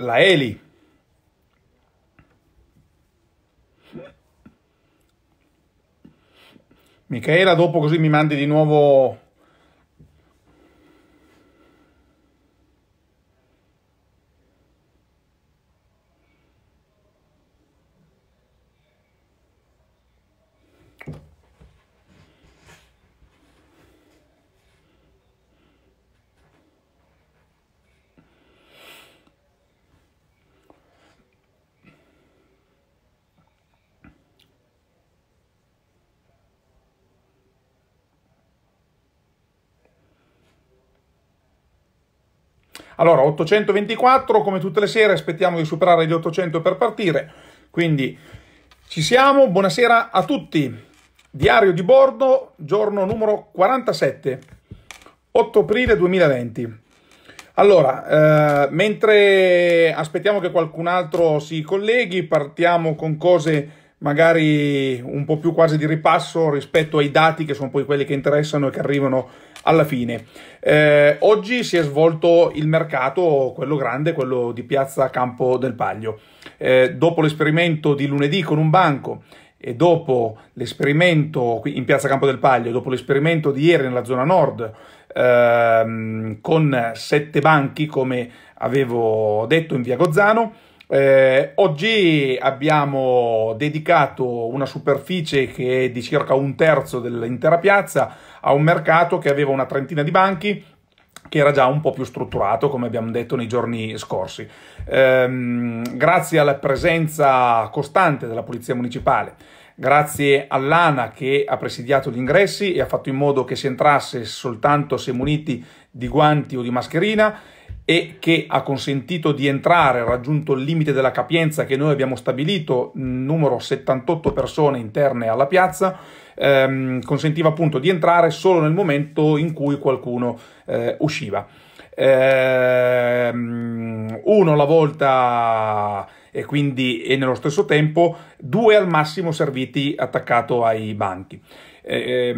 la Eli. Michela, dopo così mi mandi di nuovo Allora, 824, come tutte le sere, aspettiamo di superare gli 800 per partire. Quindi ci siamo, buonasera a tutti. Diario di bordo, giorno numero 47, 8 aprile 2020. Allora, eh, mentre aspettiamo che qualcun altro si colleghi, partiamo con cose magari un po' più quasi di ripasso rispetto ai dati che sono poi quelli che interessano e che arrivano alla fine. Eh, oggi si è svolto il mercato, quello grande, quello di piazza Campo del Paglio. Eh, dopo l'esperimento di lunedì con un banco e dopo l'esperimento in piazza Campo del Paglio, dopo l'esperimento di ieri nella zona nord ehm, con sette banchi, come avevo detto in via Gozzano, eh, oggi abbiamo dedicato una superficie che è di circa un terzo dell'intera piazza a un mercato che aveva una trentina di banchi che era già un po' più strutturato, come abbiamo detto nei giorni scorsi. Ehm, grazie alla presenza costante della Polizia Municipale, grazie all'ANA che ha presidiato gli ingressi e ha fatto in modo che si entrasse soltanto se muniti di guanti o di mascherina, e che ha consentito di entrare, raggiunto il limite della capienza che noi abbiamo stabilito, numero 78 persone interne alla piazza, ehm, consentiva appunto di entrare solo nel momento in cui qualcuno eh, usciva. Ehm, uno alla volta e quindi e nello stesso tempo due al massimo serviti attaccato ai banchi. 78 eh,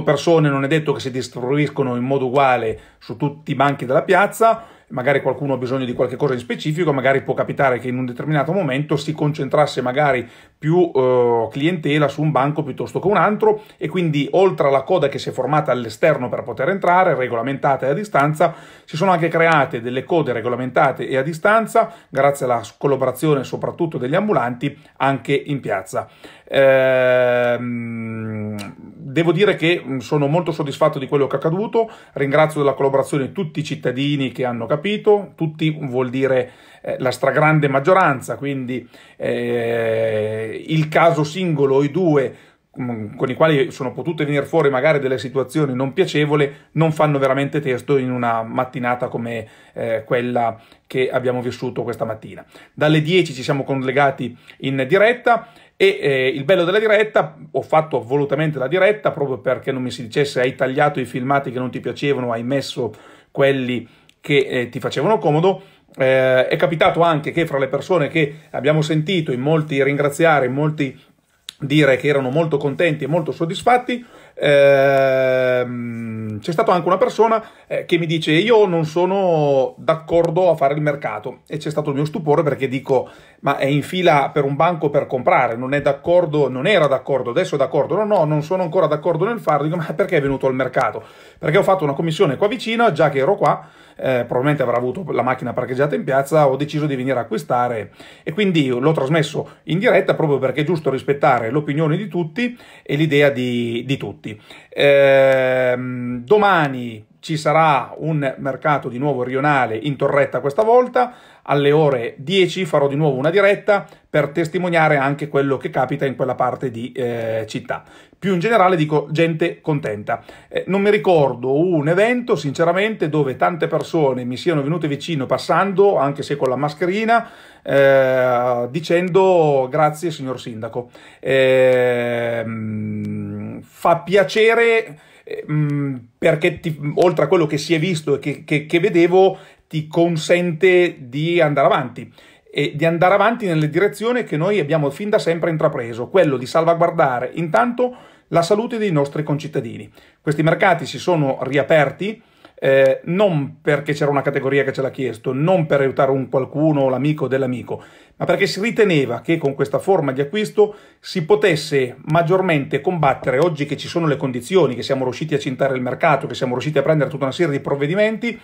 ehm, persone non è detto che si distribuiscono in modo uguale su tutti i banchi della piazza, magari qualcuno ha bisogno di qualche cosa in specifico, magari può capitare che in un determinato momento si concentrasse magari più eh, clientela su un banco piuttosto che un altro e quindi oltre alla coda che si è formata all'esterno per poter entrare, regolamentata e a distanza, si sono anche create delle code regolamentate e a distanza, grazie alla collaborazione soprattutto degli ambulanti, anche in piazza. Ehm, devo dire che sono molto soddisfatto di quello che è accaduto, ringrazio della collaborazione tutti i cittadini che hanno capito, tutti vuol dire eh, la stragrande maggioranza, quindi eh, il caso singolo o i due mm, con i quali sono potute venire fuori magari delle situazioni non piacevole, non fanno veramente testo in una mattinata come eh, quella che abbiamo vissuto questa mattina. Dalle 10 ci siamo collegati in diretta e eh, il bello della diretta, ho fatto volutamente la diretta proprio perché non mi si dicesse hai tagliato i filmati che non ti piacevano, hai messo quelli che eh, ti facevano comodo, eh, è capitato anche che fra le persone che abbiamo sentito in molti ringraziare, in molti dire che erano molto contenti e molto soddisfatti, ehm, c'è stata anche una persona eh, che mi dice io non sono d'accordo a fare il mercato e c'è stato il mio stupore perché dico ma è in fila per un banco per comprare, non è d'accordo, non era d'accordo, adesso è d'accordo, no no non sono ancora d'accordo nel farlo, dico ma perché è venuto al mercato? Perché ho fatto una commissione qua vicino, già che ero qua, eh, probabilmente avrà avuto la macchina parcheggiata in piazza, ho deciso di venire a acquistare e quindi l'ho trasmesso in diretta proprio perché è giusto rispettare l'opinione di tutti e l'idea di, di tutti. Eh, domani ci sarà un mercato di nuovo rionale in torretta questa volta, alle ore 10 farò di nuovo una diretta per testimoniare anche quello che capita in quella parte di eh, città. Più in generale dico gente contenta. Eh, non mi ricordo un evento sinceramente dove tante persone mi siano venute vicino passando, anche se con la mascherina, eh, dicendo grazie signor sindaco. Ehm, fa piacere Ehm, perché ti, oltre a quello che si è visto e che, che, che vedevo, ti consente di andare avanti e di andare avanti nella direzione che noi abbiamo fin da sempre intrapreso, quello di salvaguardare intanto la salute dei nostri concittadini. Questi mercati si sono riaperti eh, non perché c'era una categoria che ce l'ha chiesto, non per aiutare un qualcuno o l'amico dell'amico, ma perché si riteneva che con questa forma di acquisto si potesse maggiormente combattere oggi che ci sono le condizioni, che siamo riusciti a cintare il mercato, che siamo riusciti a prendere tutta una serie di provvedimenti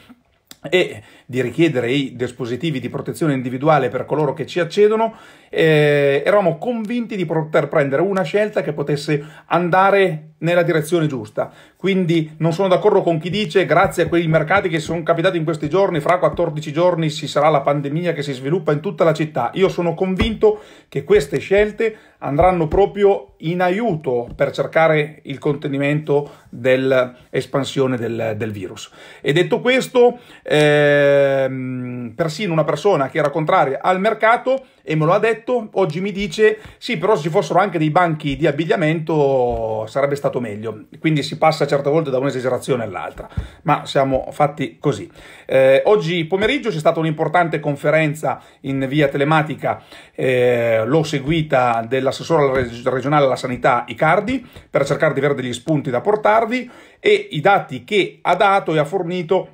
e di richiedere i dispositivi di protezione individuale per coloro che ci accedono, eh, eravamo convinti di poter prendere una scelta che potesse andare nella direzione giusta. Quindi non sono d'accordo con chi dice grazie a quei mercati che sono capitati in questi giorni, fra 14 giorni ci sarà la pandemia che si sviluppa in tutta la città. Io sono convinto che queste scelte andranno proprio in aiuto per cercare il contenimento dell'espansione del, del virus. E detto questo, eh, ehm, persino una persona che era contraria al mercato e me lo ha detto, oggi mi dice sì però se ci fossero anche dei banchi di abbigliamento sarebbe stato meglio, quindi si passa certe volte da un'esagerazione all'altra, ma siamo fatti così. Eh, oggi pomeriggio c'è stata un'importante conferenza in via telematica, eh, l'ho seguita dell'assessore regionale alla sanità Icardi per cercare di avere degli spunti da portarvi e i dati che ha dato e ha fornito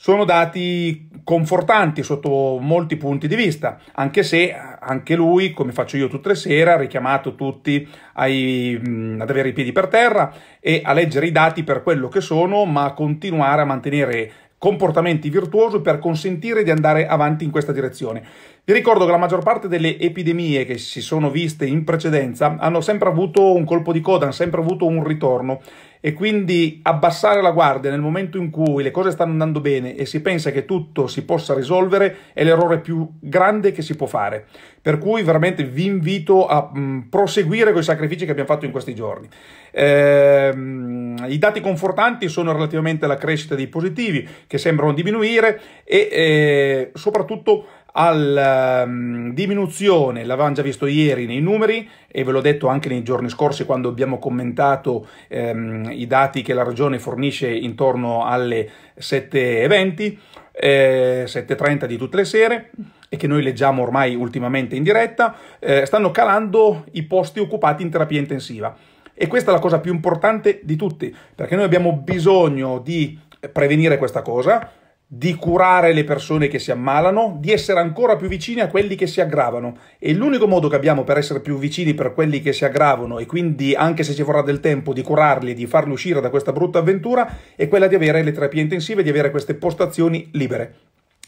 sono dati confortanti sotto molti punti di vista, anche se anche lui, come faccio io tutte le sere, ha richiamato tutti ai, ad avere i piedi per terra e a leggere i dati per quello che sono, ma a continuare a mantenere comportamenti virtuosi per consentire di andare avanti in questa direzione. Vi ricordo che la maggior parte delle epidemie che si sono viste in precedenza hanno sempre avuto un colpo di coda, hanno sempre avuto un ritorno e quindi abbassare la guardia nel momento in cui le cose stanno andando bene e si pensa che tutto si possa risolvere è l'errore più grande che si può fare. Per cui veramente vi invito a mh, mm, proseguire con i sacrifici che abbiamo fatto in questi giorni. Ehm, I dati confortanti sono relativamente alla crescita dei positivi che sembrano diminuire e eh, soprattutto alla um, ehm, diminuzione, l'avevamo già visto ieri nei numeri e ve l'ho detto anche nei giorni scorsi quando abbiamo commentato um, i dati che la regione fornisce intorno alle 7.20, eh, 7.30 di tutte le sere e che noi leggiamo ormai ultimamente in diretta, eh, stanno calando i posti occupati in terapia intensiva. E questa è la cosa più importante di tutti, perché noi abbiamo bisogno di prevenire questa cosa, di curare le persone che si ammalano, di essere ancora più vicini a quelli che si aggravano. E l'unico modo che abbiamo per essere più vicini per quelli che si aggravano e quindi anche se ci vorrà del tempo di curarli e di farli uscire da questa brutta avventura è quella di avere le terapie intensive, di avere queste postazioni libere.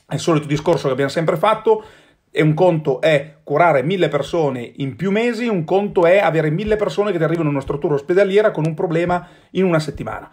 È il solito discorso che abbiamo sempre fatto, e un conto è curare mille persone in più mesi, un conto è avere mille persone che ti arrivano in una struttura ospedaliera con un problema in una settimana.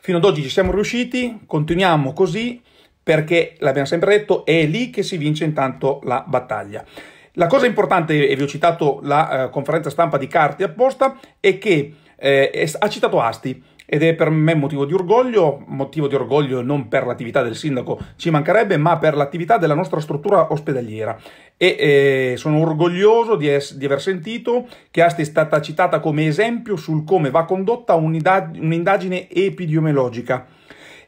Fino ad oggi ci siamo riusciti, continuiamo così perché l'abbiamo sempre detto, è lì che si vince intanto la battaglia. La cosa importante, e vi ho citato la eh, conferenza stampa di Carti apposta, è che eh, ha citato Asti ed è per me motivo di orgoglio, motivo di orgoglio non per l'attività del sindaco, ci mancherebbe, ma per l'attività della nostra struttura ospedaliera. E eh, sono orgoglioso di, di, aver sentito che Asti è stata citata come esempio sul come va condotta un'indagine epidemiologica.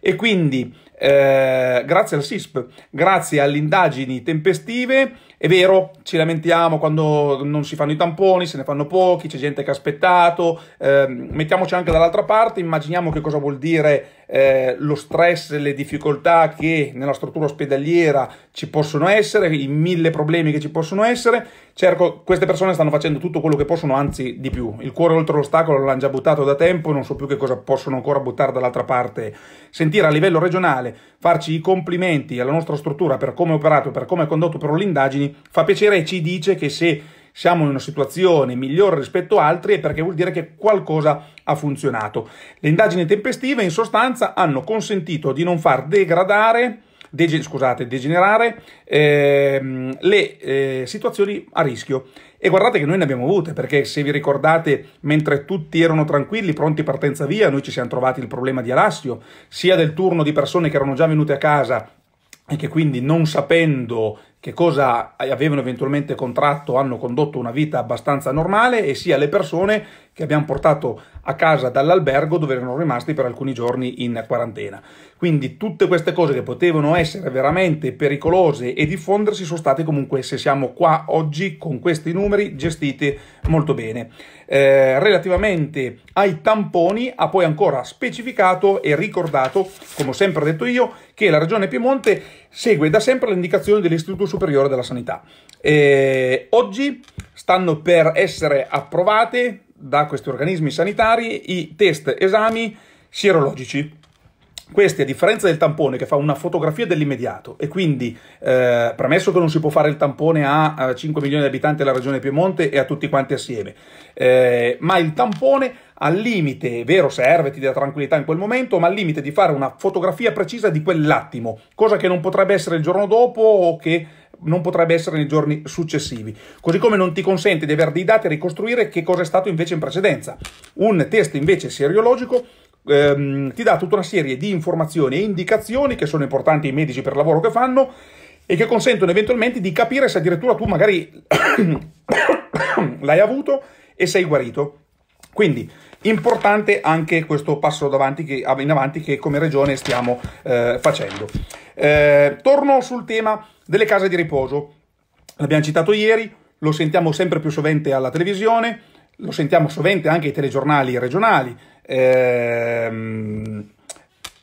E quindi eh, grazie al SISP, grazie alle indagini tempestive è vero, ci lamentiamo quando non si fanno i tamponi, se ne fanno pochi, c'è gente che ha aspettato, eh, mettiamoci anche dall'altra parte, immaginiamo che cosa vuol dire eh, lo stress, le difficoltà che nella struttura ospedaliera ci possono essere, i mille problemi che ci possono essere. Cerco, queste persone stanno facendo tutto quello che possono, anzi di più. Il cuore oltre l'ostacolo l'hanno già buttato da tempo, non so più che cosa possono ancora buttare dall'altra parte. Sentire a livello regionale, farci i complimenti alla nostra struttura per come è operato, per come ha condotto, però le indagini, fa piacere e ci dice che se siamo in una situazione migliore rispetto ad altri è perché vuol dire che qualcosa ha funzionato. Le indagini tempestive in sostanza hanno consentito di non far degradare Dege, scusate, degenerare ehm, le eh, situazioni a rischio. E guardate che noi ne abbiamo avute, perché se vi ricordate, mentre tutti erano tranquilli, pronti partenza via, noi ci siamo trovati il problema di Alassio, sia del turno di persone che erano già venute a casa e che quindi non sapendo che cosa avevano eventualmente contratto hanno condotto una vita abbastanza normale e sia le persone che abbiamo portato a casa dall'albergo dove erano rimasti per alcuni giorni in quarantena. Quindi tutte queste cose che potevano essere veramente pericolose e diffondersi sono state comunque, se siamo qua oggi con questi numeri, gestite molto bene. Eh, relativamente ai tamponi ha poi ancora specificato e ricordato, come ho sempre detto io, che la Regione Piemonte segue da sempre le indicazioni dell'Istituto Superiore della Sanità. Eh, oggi stanno per essere approvate da questi organismi sanitari i test esami sierologici. Questi, a differenza del tampone che fa una fotografia dell'immediato, e quindi eh, premesso che non si può fare il tampone a, 5 milioni di abitanti della regione Piemonte e a tutti quanti assieme, eh, ma il tampone al limite, è vero, serve, ti dà tranquillità in quel momento, ma al limite di fare una fotografia precisa di quell'attimo, cosa che non potrebbe essere il giorno dopo o che non potrebbe essere nei giorni successivi. Così come non ti consente di avere dei dati a ricostruire che cosa è stato invece in precedenza. Un test invece seriologico ehm, ti dà tutta una serie di informazioni e indicazioni che sono importanti ai medici per il lavoro che fanno e che consentono eventualmente di capire se addirittura tu magari l'hai avuto e sei guarito. Quindi importante anche questo passo che, in avanti che come regione stiamo eh, facendo. Eh, torno sul tema delle case di riposo. L'abbiamo citato ieri, lo sentiamo sempre più sovente alla televisione, lo sentiamo sovente anche ai telegiornali regionali. Ehm,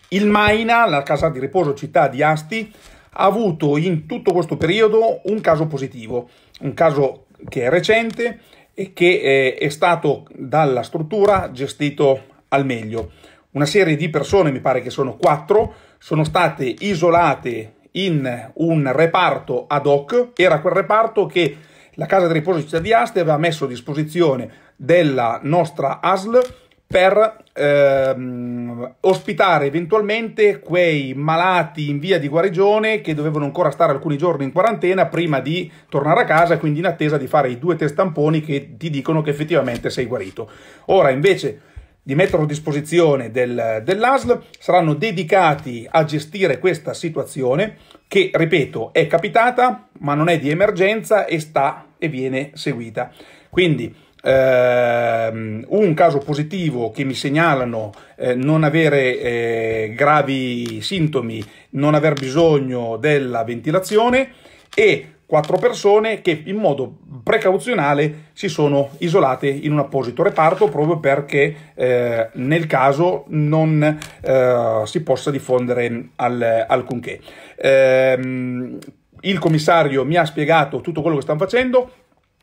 il Maina, la casa di riposo città di Asti, ha avuto in tutto questo periodo un caso positivo, un caso che è recente e che è, eh, è stato dalla struttura gestito al meglio. Una serie di persone, mi pare che sono quattro, sono state isolate in un reparto ad hoc, era quel reparto che la Casa di Riposo di Aste aveva messo a disposizione della nostra ASL per ehm, ospitare eventualmente quei malati in via di guarigione che dovevano ancora stare alcuni giorni in quarantena prima di tornare a casa, quindi in attesa di fare i due test tamponi che ti dicono che effettivamente sei guarito. Ora invece di metterlo a disposizione del, dell'ASL saranno dedicati a gestire questa situazione che, ripeto, è capitata ma non è di emergenza e sta e viene seguita. Quindi ehm, un caso positivo che mi segnalano eh, non avere eh, gravi sintomi, non aver bisogno della ventilazione e quattro persone che in modo precauzionale si sono isolate in un apposito reparto proprio perché eh, nel caso non eh, si possa diffondere al, alcunché. Eh, il commissario mi ha spiegato tutto quello che stanno facendo,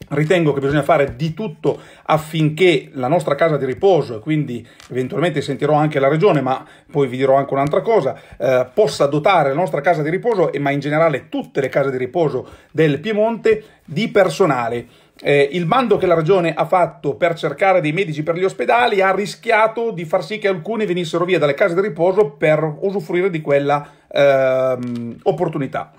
Ritengo che bisogna fare di tutto affinché la nostra casa di riposo, e quindi eventualmente sentirò anche la regione, ma poi vi dirò anche un'altra cosa, eh, possa dotare la nostra casa di riposo, e ma in generale tutte le case di riposo del Piemonte, di personale. Eh, il bando che la regione ha fatto per cercare dei medici per gli ospedali ha rischiato di far sì che alcuni venissero via dalle case di riposo per usufruire di quella ehm, opportunità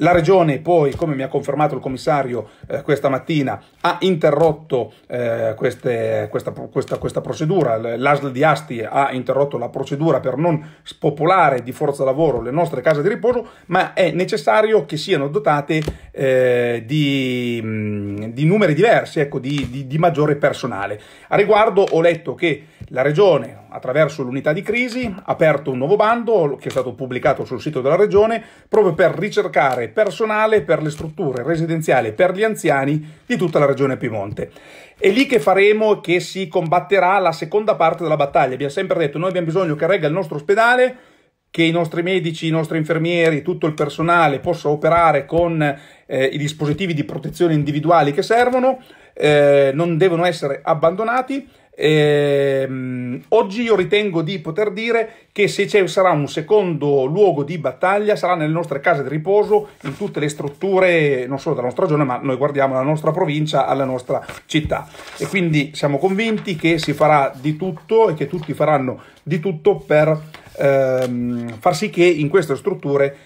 la Regione poi, come mi ha confermato il commissario eh, questa mattina, ha interrotto eh, queste, questa, questa, questa, procedura, l'ASL di Asti ha interrotto la procedura per non spopolare di forza lavoro le nostre case di riposo, ma è necessario che siano dotate eh, di, mm, di, numeri diversi, ecco, di, di, di maggiore personale. A riguardo ho letto che la Regione, attraverso l'unità di crisi, ha aperto un nuovo bando che è stato pubblicato sul sito della Regione proprio per ricercare personale per le strutture residenziali per gli anziani di tutta la Regione Piemonte. È lì che faremo che si combatterà la seconda parte della battaglia. Abbiamo sempre detto noi abbiamo bisogno che regga il nostro ospedale, che i nostri medici, i nostri infermieri, tutto il personale possa operare con eh, i dispositivi di protezione individuali che servono, eh, non devono essere abbandonati Ehm, oggi io ritengo di poter dire che se ci sarà un secondo luogo di battaglia sarà nelle nostre case di riposo, in tutte le strutture, non solo della nostra regione, ma noi guardiamo la nostra provincia, alla nostra città. E quindi siamo convinti che si farà di tutto e che tutti faranno di tutto per ehm, far sì che in queste strutture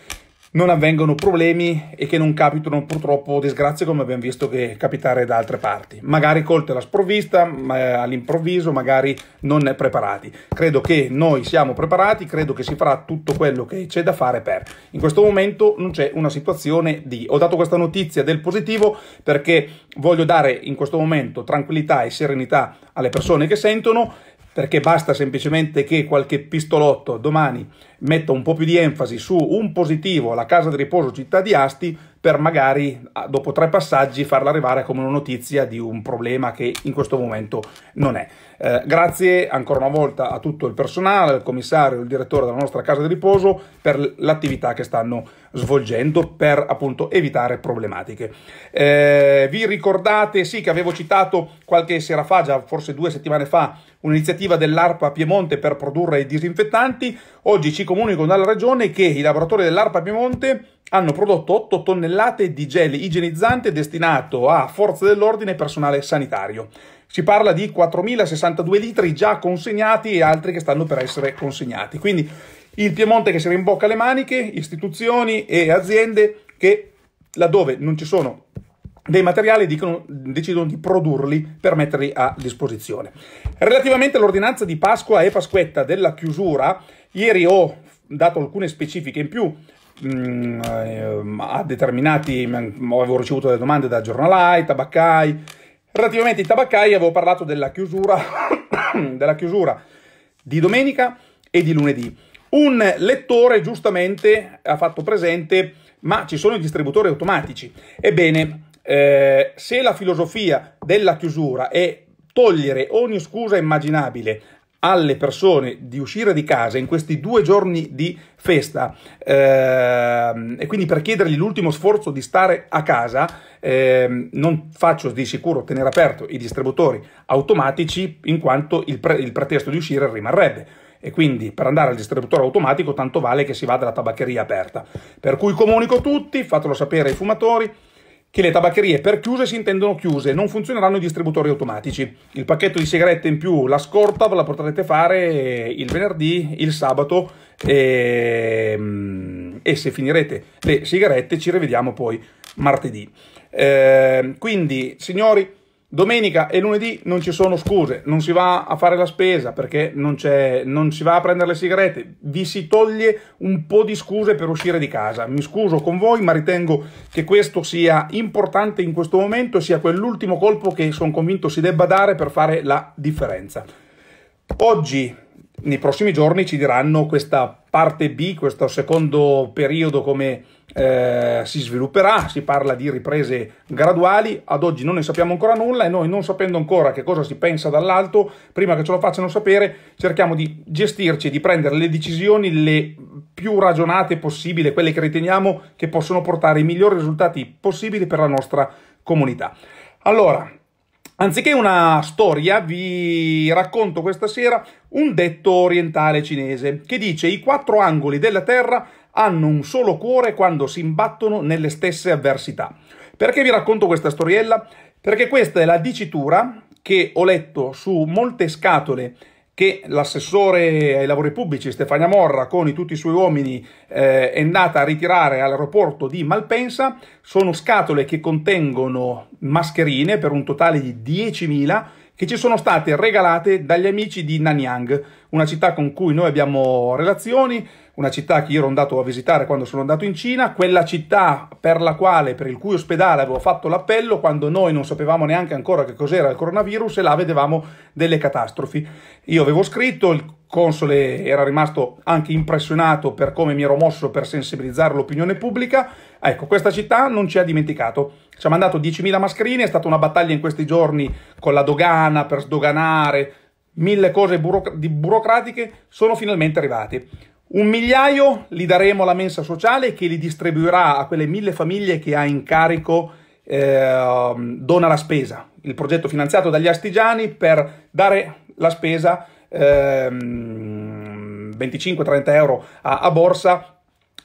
non avvengano problemi e che non capitano purtroppo disgrazie come abbiamo visto che capitare da altre parti, magari colte alla sprovvista, ma all'improvviso, magari non preparati. Credo che noi siamo preparati, credo che si farà tutto quello che c'è da fare per. In questo momento non c'è una situazione di... Ho dato questa notizia del positivo perché voglio dare in questo momento tranquillità e serenità alle persone che sentono perché basta semplicemente che qualche pistolotto domani metto un po' più di enfasi su un positivo alla casa di riposo città di Asti per magari dopo tre passaggi farla arrivare come una notizia di un problema che in questo momento non è. Eh, grazie ancora una volta a tutto il personale, al commissario, al direttore della nostra casa di riposo per l'attività che stanno svolgendo per appunto evitare problematiche. Eh, vi ricordate sì che avevo citato qualche sera fa, già forse due settimane fa, un'iniziativa dell'ARPA Piemonte per produrre i disinfettanti, oggi ci comunico dalla regione che i lavoratori dell'ARPA Piemonte hanno prodotto 8 tonnellate di gel igienizzante destinato a forze dell'ordine e personale sanitario. Si parla di 4.062 litri già consegnati e altri che stanno per essere consegnati. Quindi il Piemonte che si rimbocca le maniche, istituzioni e aziende che laddove non ci sono dei materiali dicono, decidono di produrli per metterli a disposizione. Relativamente all'ordinanza di Pasqua e Pasquetta della chiusura, ieri ho dato alcune specifiche in più mh, mm, eh, a determinati, mh, mm, avevo ricevuto delle domande da giornalai, tabaccai, relativamente ai tabaccai avevo parlato della chiusura, della chiusura di domenica e di lunedì. Un lettore giustamente ha fatto presente ma ci sono i distributori automatici. Ebbene, eh, se la filosofia della chiusura è togliere ogni scusa immaginabile alle persone di uscire di casa in questi due giorni di festa ehm, e quindi per chiedergli l'ultimo sforzo di stare a casa ehm, non faccio di sicuro tenere aperto i distributori automatici in quanto il, pre il pretesto di uscire rimarrebbe e quindi per andare al distributore automatico tanto vale che si vada alla tabaccheria aperta per cui comunico a tutti fatelo sapere ai fumatori che le tabaccherie per chiuse si intendono chiuse, non funzioneranno i distributori automatici. Il pacchetto di sigarette in più, la scorta, ve la potrete fare eh, il venerdì, il sabato e, ehm, e se finirete le sigarette ci rivediamo poi martedì. Eh, quindi, signori Domenica e lunedì non ci sono scuse, non si va a fare la spesa perché non, non, si va a prendere le sigarette, vi si toglie un po' di scuse per uscire di casa. Mi scuso con voi, ma ritengo che questo sia importante in questo momento e sia quell'ultimo colpo che sono convinto si debba dare per fare la differenza. Oggi, nei prossimi giorni, ci diranno questa parte B, questo secondo periodo come eh, si svilupperà, si parla di riprese graduali, ad oggi non ne sappiamo ancora nulla e noi non sapendo ancora che cosa si pensa dall'alto, prima che ce lo facciano sapere, cerchiamo di gestirci, di prendere le decisioni le più ragionate possibile, quelle che riteniamo che possono portare i migliori risultati possibili per la nostra comunità. Allora, Anziché una storia, vi racconto questa sera un detto orientale cinese che dice i quattro angoli della Terra hanno un solo cuore quando si imbattono nelle stesse avversità. Perché vi racconto questa storiella? Perché questa è la dicitura che ho letto su molte scatole che l'assessore ai lavori pubblici Stefania Morra con tutti i suoi uomini eh, è andata a ritirare all'aeroporto di Malpensa sono scatole che contengono mascherine per un totale di 10.000 che ci sono state regalate dagli amici di Nanyang, una città con cui noi abbiamo relazioni, una città che io ero andato a visitare quando sono andato in Cina, quella città per la quale, per il cui ospedale avevo fatto l'appello quando noi non sapevamo neanche ancora che cos'era il coronavirus e là vedevamo delle catastrofi. Io avevo scritto, il console era rimasto anche impressionato per come mi ero mosso per sensibilizzare l'opinione pubblica. Ecco, questa città non ci ha dimenticato. Ci ha mandato 10.000 mascherine, è stata una battaglia in questi giorni con la dogana per sdoganare mille cose burocratiche sono finalmente arrivate. Un migliaio li daremo alla mensa sociale che li distribuirà a quelle mille famiglie che ha in carico eh, Dona la spesa, il progetto finanziato dagli astigiani per dare la spesa eh, 25-30 euro a, a borsa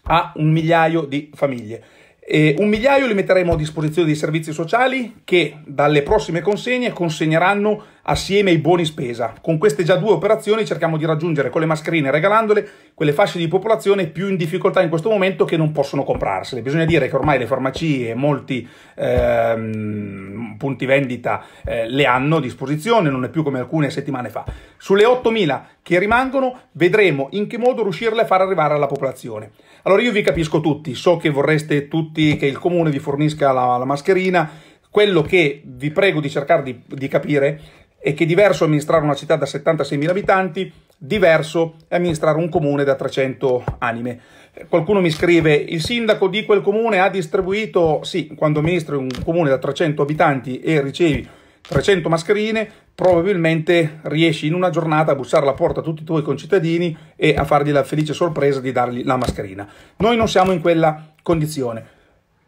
a un migliaio di famiglie. E un migliaio li metteremo a disposizione dei servizi sociali che dalle prossime consegne consegneranno assieme ai buoni spesa. Con queste già due operazioni cerchiamo di raggiungere con le mascherine regalandole quelle fasce di popolazione più in difficoltà in questo momento che non possono comprarsele. Bisogna dire che ormai le farmacie e molti ehm, punti vendita eh, le hanno a disposizione, non è più come alcune settimane fa. Sulle 8.000 che rimangono vedremo in che modo riuscirle a far arrivare alla popolazione. Allora io vi capisco tutti, so che vorreste tutti che il comune vi fornisca la, la mascherina, quello che vi prego di cercare di, di capire e che è diverso amministrare una città da 76.000 abitanti, diverso è amministrare un comune da 300 anime. Qualcuno mi scrive, il sindaco di quel comune ha distribuito, sì, quando amministri un comune da 300 abitanti e ricevi 300 mascherine, probabilmente riesci in una giornata a bussare alla porta a tutti i tuoi concittadini e a fargli la felice sorpresa di dargli la mascherina. Noi non siamo in quella condizione.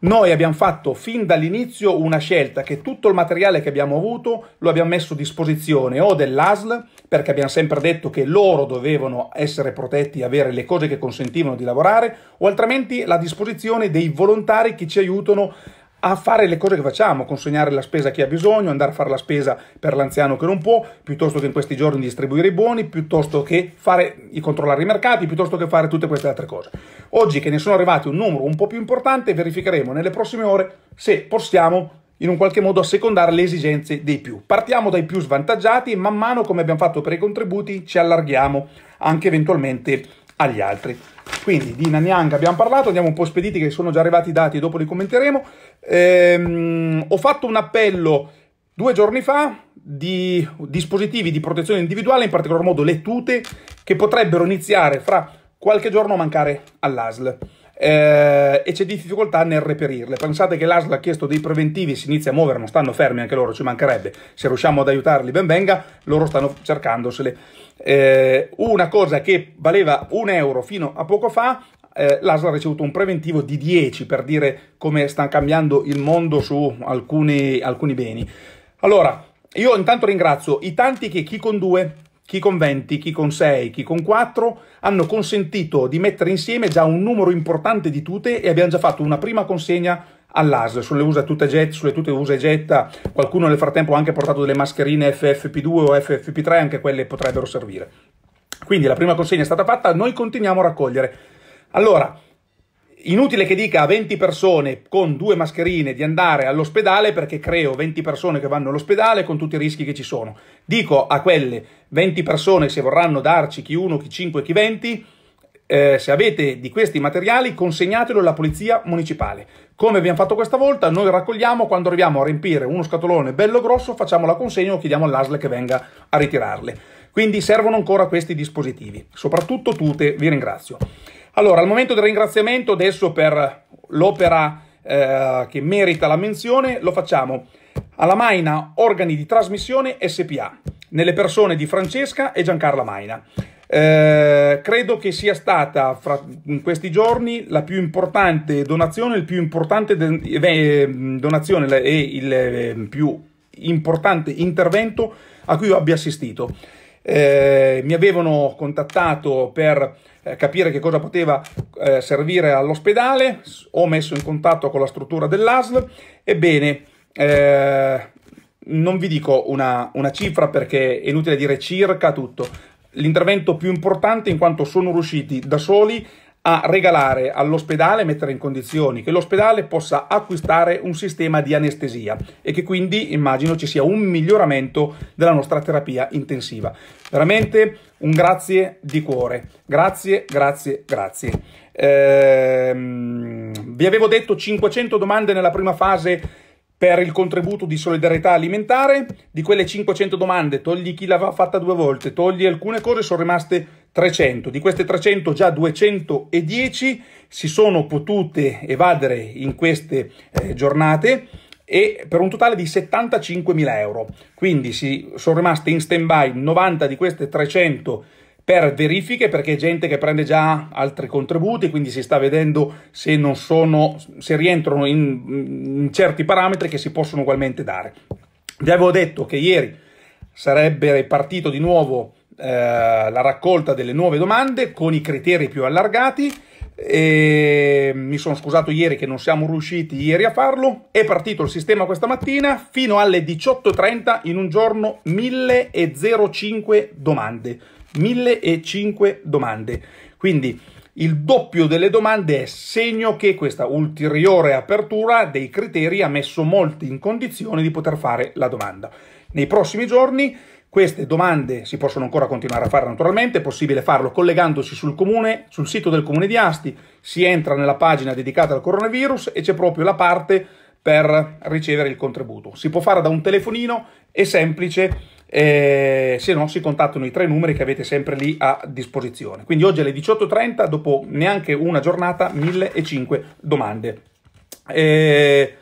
Noi abbiamo fatto fin dall'inizio una scelta che tutto il materiale che abbiamo avuto lo abbiamo messo a disposizione o dell'ASL, perché abbiamo sempre detto che loro dovevano essere protetti e avere le cose che consentivano di lavorare, o altrimenti la disposizione dei volontari che ci aiutano a fare le cose che facciamo, consegnare la spesa a chi ha bisogno, andare a fare la spesa per l'anziano che non può, piuttosto che in questi giorni distribuire i buoni, piuttosto che fare, i controllare i mercati, piuttosto che fare tutte queste altre cose. Oggi che ne sono arrivati un numero un po' più importante, verificheremo nelle prossime ore se possiamo in un qualche modo assecondare le esigenze dei più. Partiamo dai più svantaggiati e man mano, come abbiamo fatto per i contributi, ci allarghiamo anche eventualmente agli altri. Quindi di Nanyang abbiamo parlato, andiamo un po' spediti che sono già arrivati i dati, dopo li commenteremo. Ehm, ho fatto un appello due giorni fa di dispositivi di protezione individuale, in particolar modo le tute, che potrebbero iniziare fra qualche giorno a mancare all'ASL. Eh, e c'è difficoltà nel reperirle. Pensate che l'ASL ha chiesto dei preventivi, si inizia a muovere, non stanno fermi anche loro, ci mancherebbe. Se riusciamo ad aiutarli, ben venga, loro stanno cercandosele. Eh, una cosa che valeva un euro fino a poco fa eh, l'ASL ha ricevuto un preventivo di 10 per dire come sta cambiando il mondo su alcuni, alcuni beni. Allora, io intanto ringrazio i tanti che chi con 2 chi con 20, chi con 6, chi con 4 hanno consentito di mettere insieme già un numero importante di tute e abbiamo già fatto una prima consegna all'ASL sulle usa tutte jet, sulle tute usa e getta, qualcuno nel frattempo ha anche portato delle mascherine FFP2 o FFP3, anche quelle potrebbero servire. Quindi la prima consegna è stata fatta, noi continuiamo a raccogliere. Allora, inutile che dica a 20 persone con due mascherine di andare all'ospedale perché creo 20 persone che vanno all'ospedale con tutti i rischi che ci sono. Dico a quelle 20 persone se vorranno darci chi 1, chi 5, chi 20, eh, se avete di questi materiali consegnatelo alla polizia municipale. Come abbiamo fatto questa volta, noi raccogliamo quando arriviamo a riempire uno scatolone bello grosso, facciamo la consegna o chiediamo all'ASL che venga a ritirarle. Quindi servono ancora questi dispositivi, soprattutto tute, vi ringrazio. Allora, al momento del ringraziamento, adesso per l'opera eh, che merita la menzione, lo facciamo alla Maina Organi di Trasmissione SPA, nelle persone di Francesca e Giancarla Maina. Eh, credo che sia stata fra in questi giorni la più importante donazione, il più importante eh, donazione e il eh, più importante intervento a cui abbia assistito eh, mi avevano contattato per eh, capire che cosa poteva eh, servire all'ospedale, ho messo in contatto con la struttura dell'ASL, ebbene eh, non vi dico una, una cifra perché è inutile dire circa tutto, l'intervento più importante in quanto sono riusciti da soli a regalare all'ospedale, mettere in condizioni che l'ospedale possa acquistare un sistema di anestesia e che quindi immagino ci sia un miglioramento della nostra terapia intensiva. Veramente un grazie di cuore, grazie, grazie, grazie. Ehm, vi avevo detto 500 domande nella prima fase per il contributo di solidarietà alimentare, di quelle 500 domande, togli chi l'aveva fatta due volte, togli alcune cose, sono rimaste 300. Di queste 300 già 210 si sono potute evadere in queste eh, giornate e per un totale di 75.000 euro. Quindi si, sono rimaste in stand-by 90 di queste 300 per verifiche perché è gente che prende già altri contributi, quindi si sta vedendo se, non sono, se rientrano in, in certi parametri che si possono ugualmente dare. Vi avevo detto che ieri sarebbe partito di nuovo eh, la raccolta delle nuove domande con i criteri più allargati. E mi sono scusato ieri che non siamo riusciti ieri a farlo. È partito il sistema questa mattina fino alle 18.30 in un giorno 1005 domande. 1005 domande. Quindi il doppio delle domande è segno che questa ulteriore apertura dei criteri ha messo molti in condizione di poter fare la domanda. Nei prossimi giorni queste domande si possono ancora continuare a fare naturalmente, è possibile farlo collegandosi sul comune, sul sito del comune di Asti, si entra nella pagina dedicata al coronavirus e c'è proprio la parte per ricevere il contributo. Si può fare da un telefonino, è semplice, eh, se no si contattano i tre numeri che avete sempre lì a disposizione. Quindi oggi alle 18.30, dopo neanche una giornata, 1005 domande. Eh,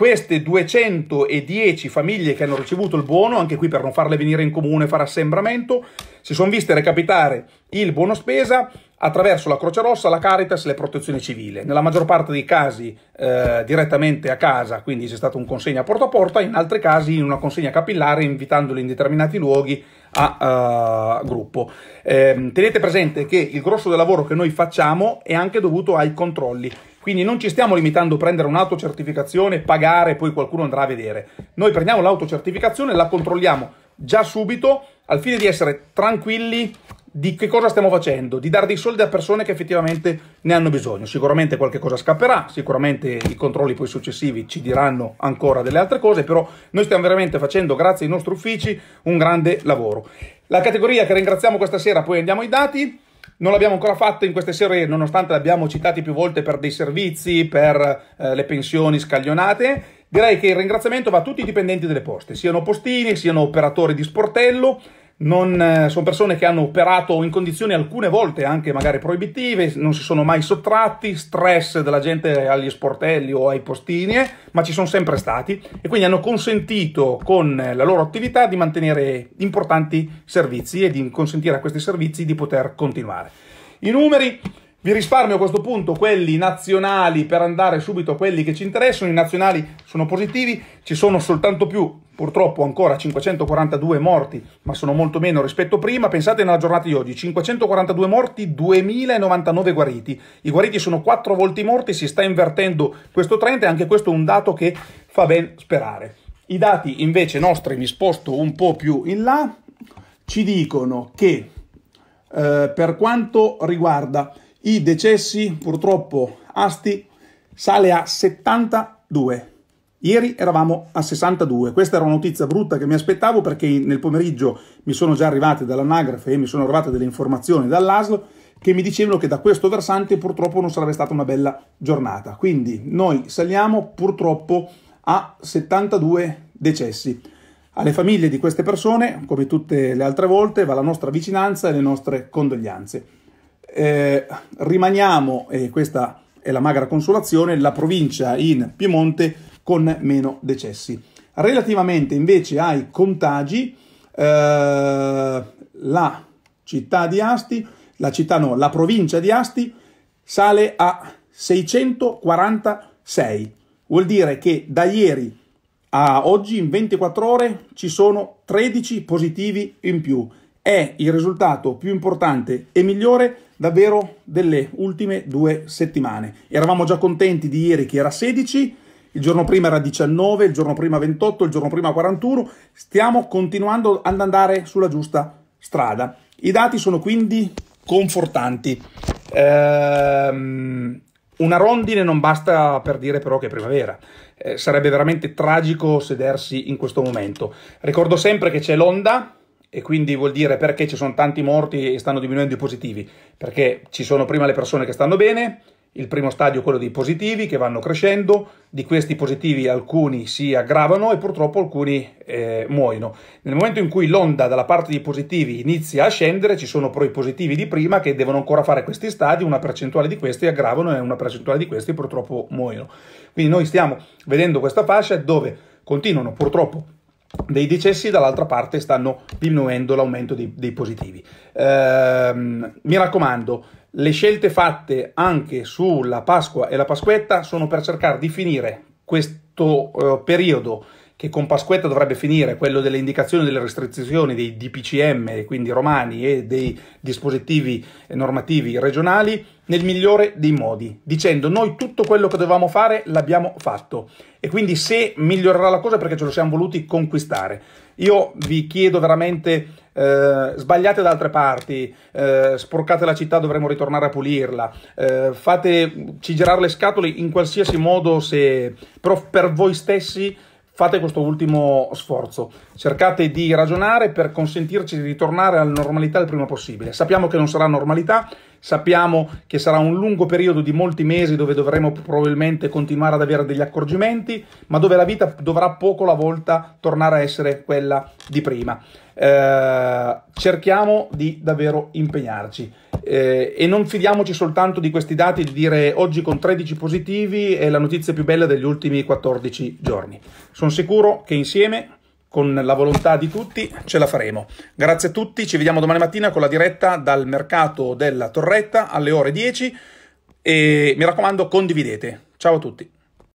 queste 210 famiglie che hanno ricevuto il buono, anche qui per non farle venire in comune, fare assembramento, si sono viste recapitare il buono spesa attraverso la Croce Rossa, la Caritas e la Protezione Civile. Nella maggior parte dei casi eh, direttamente a casa, quindi c'è stata un consegna porta a porta, in altri casi in una consegna capillare invitandoli in determinati luoghi a uh, gruppo. Eh, tenete presente che il grosso del lavoro che noi facciamo è anche dovuto ai controlli quindi non ci stiamo limitando a prendere un'autocertificazione, pagare e poi qualcuno andrà a vedere. Noi prendiamo l'autocertificazione, la controlliamo già subito al fine di essere tranquilli di che cosa stiamo facendo, di dare dei soldi a persone che effettivamente ne hanno bisogno. Sicuramente qualche cosa scapperà, sicuramente i controlli poi successivi ci diranno ancora delle altre cose, però noi stiamo veramente facendo, grazie ai nostri uffici, un grande lavoro. La categoria che ringraziamo questa sera, poi andiamo ai dati, non l'abbiamo ancora fatto in queste serie, nonostante l'abbiamo citati più volte per dei servizi, per eh, le pensioni scaglionate. Direi che il ringraziamento va a tutti i dipendenti delle poste, siano postini, siano operatori di sportello, non, eh, sono persone che hanno operato in condizioni alcune volte anche magari proibitive, non si sono mai sottratti, stress della gente agli sportelli o ai postini, eh, ma ci sono sempre stati e quindi hanno consentito con eh, la loro attività di mantenere importanti servizi e di consentire a questi servizi di poter continuare. I numeri vi risparmio a questo punto quelli nazionali per andare subito a quelli che ci interessano, i nazionali sono positivi, ci sono soltanto più purtroppo ancora 542 morti, ma sono molto meno rispetto a prima. Pensate nella giornata di oggi, 542 morti, 2099 guariti. I guariti sono quattro volte i morti, si sta invertendo questo trend e anche questo è un dato che fa ben sperare. I dati invece nostri, mi sposto un po' più in là, ci dicono che eh, per quanto riguarda i decessi, purtroppo Asti sale a 72 Ieri eravamo a 62, questa era una notizia brutta che mi aspettavo perché nel pomeriggio mi sono già arrivate dall'anagrafe e mi sono arrivate delle informazioni dall'ASL che mi dicevano che da questo versante purtroppo non sarebbe stata una bella giornata. Quindi noi saliamo purtroppo a 72 decessi. Alle famiglie di queste persone, come tutte le altre volte, va la nostra vicinanza e le nostre condoglianze. Eh, rimaniamo, e questa è la magra consolazione, la provincia in Piemonte con meno decessi. Relativamente invece ai contagi, eh, la città di Asti, la città no, la provincia di Asti sale a 646. Vuol dire che da ieri a oggi in 24 ore ci sono 13 positivi in più. È il risultato più importante e migliore davvero delle ultime due settimane. Eravamo già contenti di ieri che era 16, il giorno prima era 19, il giorno prima 28, il giorno prima 41, stiamo continuando ad andare sulla giusta strada. I dati sono quindi confortanti. Ehm, una rondine non basta per dire però che è primavera. Eh, sarebbe veramente tragico sedersi in questo momento. Ricordo sempre che c'è l'onda, e quindi vuol dire perché ci sono tanti morti e stanno diminuendo i positivi, perché ci sono prima le persone che stanno bene, il primo stadio è quello dei positivi che vanno crescendo, di questi positivi alcuni si aggravano e purtroppo alcuni eh, muoiono. Nel momento in cui l'onda dalla parte dei positivi inizia a scendere, ci sono però i positivi di prima che devono ancora fare questi stadi, una percentuale di questi aggravano e una percentuale di questi purtroppo muoiono. Quindi noi stiamo vedendo questa fascia dove continuano purtroppo dei decessi dall'altra parte stanno diminuendo l'aumento dei, dei positivi. Ehm, mi raccomando, le scelte fatte anche sulla Pasqua e la Pasquetta sono per cercare di finire questo eh, periodo che con Pasquetta dovrebbe finire, quello delle indicazioni delle restrizioni dei DPCM, quindi romani, e dei dispositivi normativi regionali, nel migliore dei modi, dicendo noi tutto quello che dovevamo fare l'abbiamo fatto e quindi se migliorerà la cosa è perché ce lo siamo voluti conquistare. Io vi chiedo veramente eh, sbagliate da altre parti, eh, sporcate la città, dovremo ritornare a pulirla, eh, fateci girare le scatole in qualsiasi modo, se, però per voi stessi fate questo ultimo sforzo, cercate di ragionare per consentirci di ritornare alla normalità il prima possibile. Sappiamo che non sarà normalità, Sappiamo che sarà un lungo periodo di molti mesi dove dovremo probabilmente continuare ad avere degli accorgimenti, ma dove la vita dovrà poco alla volta tornare a essere quella di prima. Eh, cerchiamo di davvero impegnarci. Eh, e non fidiamoci soltanto di questi dati di dire oggi con 13 positivi è la notizia più bella degli ultimi 14 giorni. Sono sicuro che insieme con la volontà di tutti ce la faremo. Grazie a tutti, ci vediamo domani mattina con la diretta dal mercato della Torretta alle ore 10 e mi raccomando condividete. Ciao a tutti.